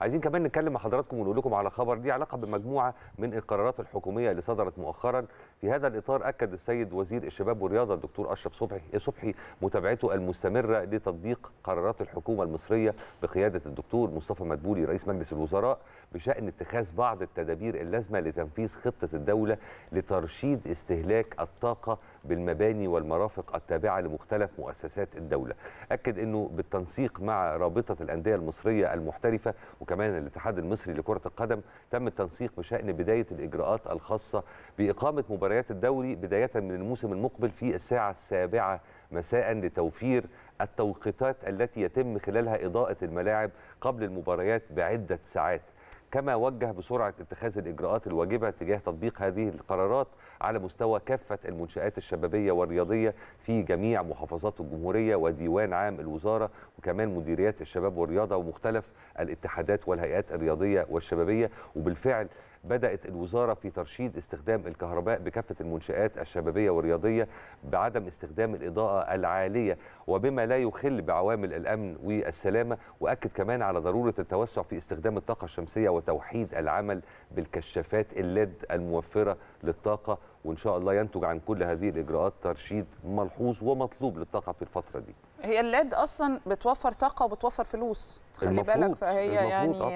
عايزين كمان نتكلم مع حضراتكم ونقول لكم على خبر ليه علاقه بمجموعه من القرارات الحكوميه اللي صدرت مؤخرا في هذا الاطار اكد السيد وزير الشباب والرياضه الدكتور اشرف صبحي صبحي متابعته المستمره لتطبيق قرارات الحكومه المصريه بقياده الدكتور مصطفى مدبولي رئيس مجلس الوزراء بشان اتخاذ بعض التدابير اللازمه لتنفيذ خطه الدوله لترشيد استهلاك الطاقه بالمباني والمرافق التابعة لمختلف مؤسسات الدولة أكد أنه بالتنسيق مع رابطة الأندية المصرية المحترفة وكمان الاتحاد المصري لكرة القدم تم التنسيق بشأن بداية الإجراءات الخاصة بإقامة مباريات الدوري بداية من الموسم المقبل في الساعة السابعة مساء لتوفير التوقيتات التي يتم خلالها إضاءة الملاعب قبل المباريات بعدة ساعات كما وجه بسرعه اتخاذ الاجراءات الواجبه تجاه تطبيق هذه القرارات على مستوى كافه المنشات الشبابيه والرياضيه في جميع محافظات الجمهوريه وديوان عام الوزاره وكمان مديريات الشباب والرياضه ومختلف الاتحادات والهيئات الرياضيه والشبابيه وبالفعل بدأت الوزارة في ترشيد استخدام الكهرباء بكافة المنشآت الشبابية والرياضية بعدم استخدام الإضاءة العالية وبما لا يخل بعوامل الأمن والسلامة وأكد كمان على ضرورة التوسع في استخدام الطاقة الشمسية وتوحيد العمل بالكشافات الليد الموفرة للطاقة وإن شاء الله ينتج عن كل هذه الإجراءات ترشيد ملحوظ ومطلوب للطاقة في الفترة دي هي الليد أصلا بتوفر طاقة وبتوفر فلوس خلي بالك فهي يعني آه.